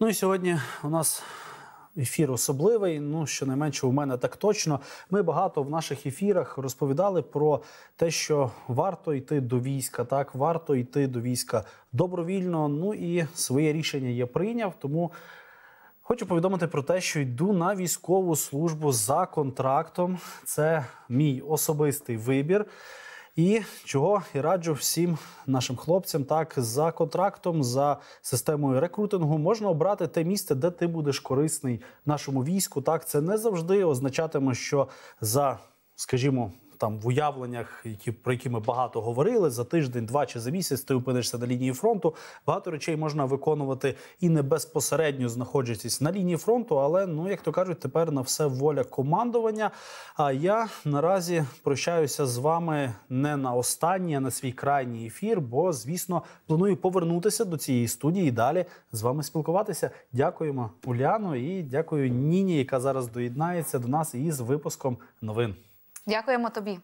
Ну і сьогодні у нас ефір особливий. Ну щонайменше у мене так точно. Ми багато в наших ефірах розповідали про те, що варто йти до війська, так варто йти до війська добровільно. Ну і своє рішення я прийняв. Тому хочу повідомити про те, що йду на військову службу за контрактом. Це мій особистий вибір. І чого і раджу всім нашим хлопцям, так за контрактом, за системою рекрутингу можна обрати те місце, де ти будеш корисний нашому війську. Так це не завжди означатиме, що за, скажімо, там в уявленнях, які про які ми багато говорили за тиждень, два чи за місяць ти опинишся на лінії фронту. Багато речей можна виконувати і не безпосередньо знаходячись на лінії фронту, але ну як то кажуть, тепер на все воля командування. А я наразі прощаюся з вами не на останній, а на свій крайній ефір. Бо, звісно, планую повернутися до цієї студії і далі з вами спілкуватися. Дякуємо Уляну і дякую Ніні, яка зараз доєднається до нас із випуском новин. Дякуємо тобі.